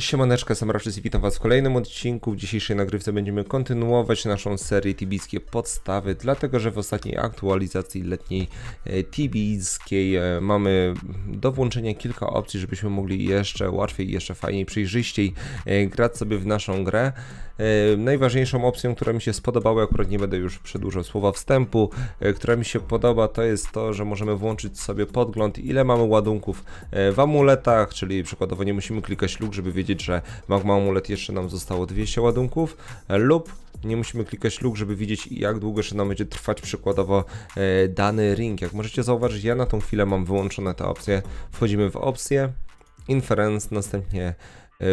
Siemaneczka, sam i witam was w kolejnym odcinku. W dzisiejszej nagrywce będziemy kontynuować naszą serię tibijskie podstawy, dlatego że w ostatniej aktualizacji letniej e, tibijskiej e, mamy do włączenia kilka opcji, żebyśmy mogli jeszcze łatwiej, jeszcze fajniej, przejrzyściej e, grać sobie w naszą grę. Najważniejszą opcją, która mi się spodobała, akurat nie będę już przedłużał słowa wstępu, która mi się podoba, to jest to, że możemy włączyć sobie podgląd, ile mamy ładunków w amuletach, czyli przykładowo nie musimy klikać luk, żeby wiedzieć, wiedzieć, że Magma Amulet jeszcze nam zostało 200 ładunków e, lub nie musimy klikać luk, żeby widzieć jak długo jeszcze nam będzie trwać przykładowo e, dany ring. Jak możecie zauważyć, ja na tą chwilę mam wyłączone te opcje. Wchodzimy w opcję, inference, następnie e,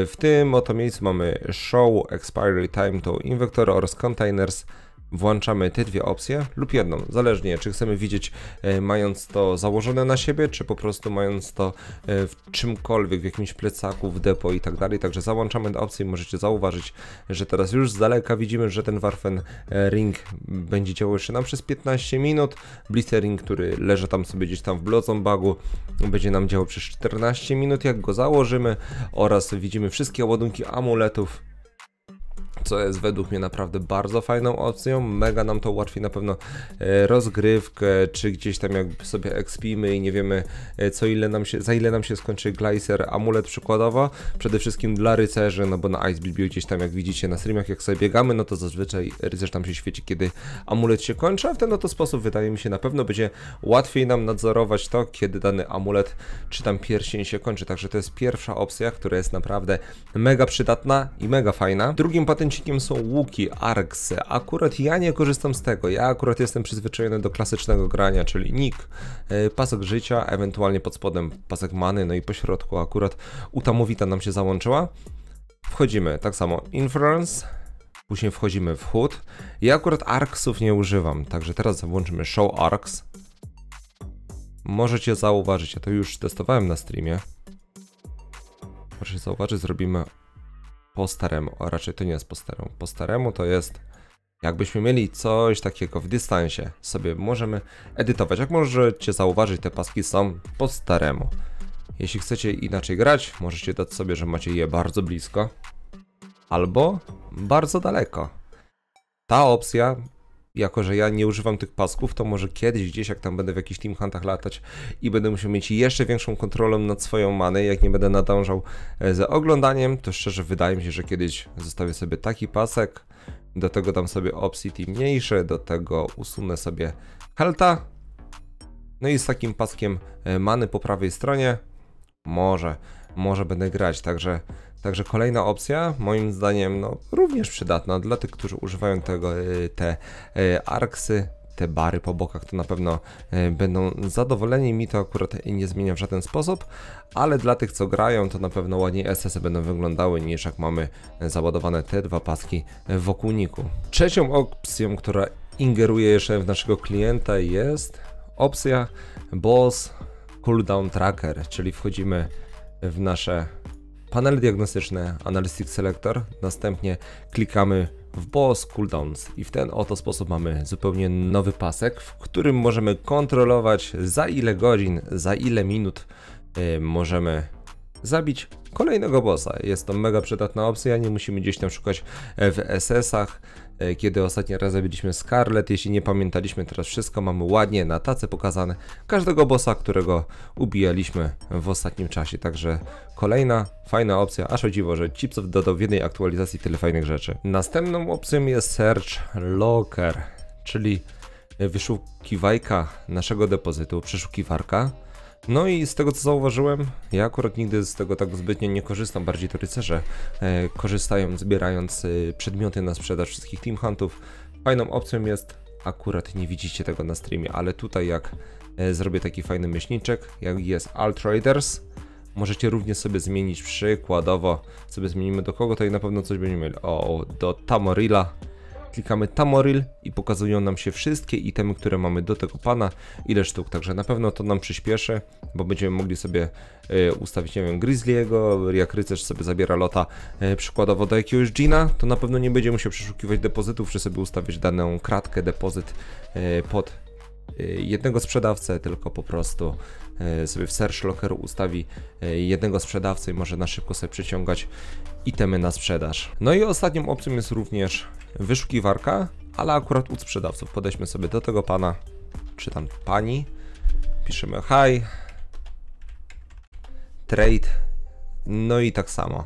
w tym oto miejscu mamy show, expiry time to inwektor oraz containers włączamy te dwie opcje lub jedną, zależnie czy chcemy widzieć e, mając to założone na siebie, czy po prostu mając to e, w czymkolwiek, w jakimś plecaku, w depo i tak dalej. Także załączamy te opcje i możecie zauważyć, że teraz już z daleka widzimy, że ten Warfen e, Ring będzie działał jeszcze nam przez 15 minut. Blistering, który leży tam sobie gdzieś tam w blocą bagu, będzie nam działał przez 14 minut, jak go założymy oraz widzimy wszystkie ładunki amuletów co jest według mnie naprawdę bardzo fajną opcją. Mega nam to ułatwi na pewno e, rozgrywkę, czy gdzieś tam jak sobie expimy i nie wiemy e, co ile nam się, za ile nam się skończy Glycer amulet przykładowo. Przede wszystkim dla rycerzy, no bo na Ice Bill gdzieś tam jak widzicie na streamach, jak sobie biegamy, no to zazwyczaj rycerz tam się świeci, kiedy amulet się kończy, a w ten oto sposób wydaje mi się na pewno będzie łatwiej nam nadzorować to, kiedy dany amulet czy tam pierścień się kończy. Także to jest pierwsza opcja, która jest naprawdę mega przydatna i mega fajna. Drugim patencie podręcznikiem są łuki, arksy. Akurat ja nie korzystam z tego. Ja akurat jestem przyzwyczajony do klasycznego grania, czyli nick, e, pasek życia, ewentualnie pod spodem pasek many, no i po środku akurat utamowita nam się załączyła. Wchodzimy, tak samo inference, później wchodzimy w hood. Ja akurat arksów nie używam, także teraz włączymy show arks. Możecie zauważyć, ja to już testowałem na streamie. Proszę zauważyć, zrobimy po staremu, a raczej to nie jest po staremu. Po staremu to jest jakbyśmy mieli coś takiego w dystansie, sobie możemy edytować. Jak możecie zauważyć, te paski są po staremu. Jeśli chcecie inaczej grać, możecie dać sobie, że macie je bardzo blisko albo bardzo daleko. Ta opcja jako że ja nie używam tych pasków, to może kiedyś gdzieś, jak tam będę w jakichś team huntach latać i będę musiał mieć jeszcze większą kontrolę nad swoją manę, jak nie będę nadążał e, za oglądaniem, to szczerze wydaje mi się, że kiedyś zostawię sobie taki pasek, do tego dam sobie opsity mniejsze, do tego usunę sobie helta, no i z takim paskiem e, many po prawej stronie, może, może będę grać, także Także kolejna opcja, moim zdaniem, no, również przydatna dla tych, którzy używają tego, y, te y, arksy, te bary po bokach, to na pewno y, będą zadowoleni. Mi to akurat nie zmienia w żaden sposób, ale dla tych, co grają, to na pewno ładniej SS -y będą wyglądały niż jak mamy załadowane te dwa paski wokół niku. Trzecią opcją, która ingeruje jeszcze w naszego klienta jest opcja Boss Cooldown Tracker, czyli wchodzimy w nasze panel diagnostyczny Analytics Selector, następnie klikamy w Boss Cooldowns i w ten oto sposób mamy zupełnie nowy pasek, w którym możemy kontrolować za ile godzin, za ile minut yy, możemy zabić kolejnego bossa. Jest to mega przydatna opcja, nie musimy gdzieś tam szukać e, w SS-ach. E, kiedy ostatni raz zabiliśmy Scarlet, jeśli nie pamiętaliśmy, teraz wszystko mamy ładnie na tacy pokazane każdego bossa, którego ubijaliśmy w ostatnim czasie. Także kolejna fajna opcja, aż o dziwo, że Chipsoft dodał w jednej aktualizacji tyle fajnych rzeczy. Następną opcją jest Search Locker, czyli e, wyszukiwajka naszego depozytu, przeszukiwarka, no i z tego co zauważyłem, ja akurat nigdy z tego tak zbytnio nie korzystam, bardziej to rycerze e, korzystają zbierając e, przedmioty na sprzedaż wszystkich team huntów. Fajną opcją jest, akurat nie widzicie tego na streamie, ale tutaj jak e, zrobię taki fajny myślniczek, jak jest Altraders, możecie również sobie zmienić przykładowo, sobie zmienimy do kogo, to i na pewno coś będziemy mieli. O, do Tamorilla klikamy Tamoril i pokazują nam się wszystkie itemy, które mamy do tego pana, ile sztuk, także na pewno to nam przyspieszy, bo będziemy mogli sobie y, ustawić, nie wiem, Grizzlyego jak rycerz sobie zabiera lota y, przykładowo do jakiegoś Gina, to na pewno nie będzie musiał przeszukiwać depozytów, czy sobie ustawić daną kratkę, depozyt y, pod Y, jednego sprzedawcę, tylko po prostu y, sobie w Search Lockeru ustawi y, jednego sprzedawcę i może na szybko sobie przyciągać itemy na sprzedaż. No i ostatnią opcją jest również wyszukiwarka, ale akurat u sprzedawców. Podejdźmy sobie do tego pana, czy tam pani. Piszemy hi, trade, no i tak samo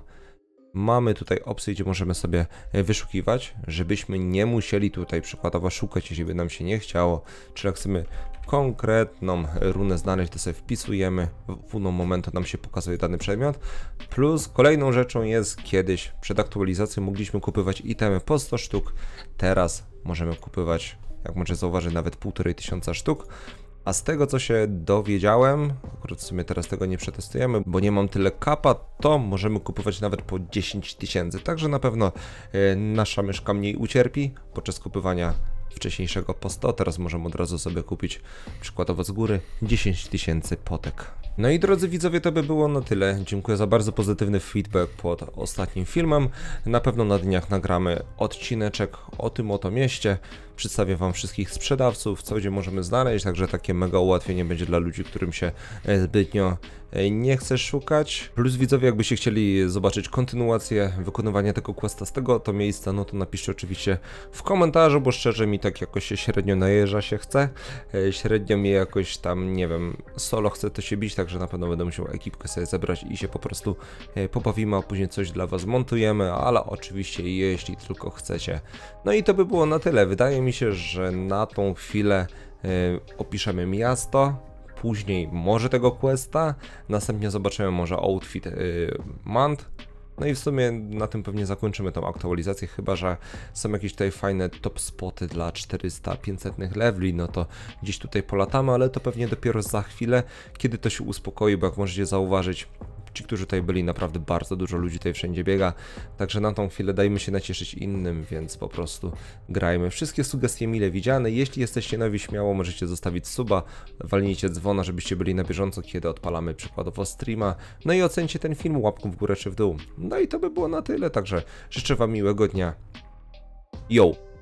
mamy tutaj opcję, gdzie możemy sobie e, wyszukiwać, żebyśmy nie musieli tutaj przykładowo szukać, jeśli by nam się nie chciało, czy jak chcemy konkretną runę znaleźć, to sobie wpisujemy, w pewnym momencie nam się pokazuje dany przedmiot. Plus kolejną rzeczą jest kiedyś przed aktualizacją mogliśmy kupywać itemy po 100 sztuk, teraz możemy kupywać, jak możecie zauważyć, nawet 1500 sztuk a z tego co się dowiedziałem, akurat w sumie teraz tego nie przetestujemy, bo nie mam tyle kapa, to możemy kupować nawet po 10 tysięcy. Także na pewno e, nasza myszka mniej ucierpi podczas kupowania wcześniejszego posta, teraz możemy od razu sobie kupić przykładowo z góry 10 tysięcy potek. No i drodzy widzowie, to by było na tyle. Dziękuję za bardzo pozytywny feedback pod ostatnim filmem. Na pewno na dniach nagramy odcineczek o tym oto mieście. Przedstawię Wam wszystkich sprzedawców, co gdzie możemy znaleźć, także takie mega ułatwienie będzie dla ludzi, którym się e, zbytnio e, nie chce szukać. Plus widzowie, jakbyście chcieli zobaczyć kontynuację wykonywania tego questa z tego to miejsca, no to napiszcie oczywiście w komentarzu, bo szczerze mi mi tak jakoś się średnio najeża się chce, e, średnio mi jakoś tam, nie wiem, solo chce to się bić, także na pewno będę musiał ekipkę sobie zebrać i się po prostu e, pobawimy, a później coś dla was montujemy, ale oczywiście jeśli tylko chcecie. No i to by było na tyle, wydaje mi się, że na tą chwilę e, opiszemy miasto, później może tego questa, następnie zobaczymy może outfit yy, Mant, no i w sumie na tym pewnie zakończymy tą aktualizację, chyba że są jakieś tutaj fajne top spoty dla 400-500 leveli, no to gdzieś tutaj polatamy, ale to pewnie dopiero za chwilę, kiedy to się uspokoi, bo jak możecie zauważyć, ci, którzy tutaj byli, naprawdę bardzo dużo ludzi tutaj wszędzie biega, także na tą chwilę dajmy się nacieszyć innym, więc po prostu grajmy. Wszystkie sugestie mile widziane, jeśli jesteście nowi, śmiało możecie zostawić suba, walnijcie dzwona, żebyście byli na bieżąco, kiedy odpalamy przykładowo streama, no i ocencie ten film łapką w górę czy w dół. No i to by było na tyle, także życzę Wam miłego dnia. Yo!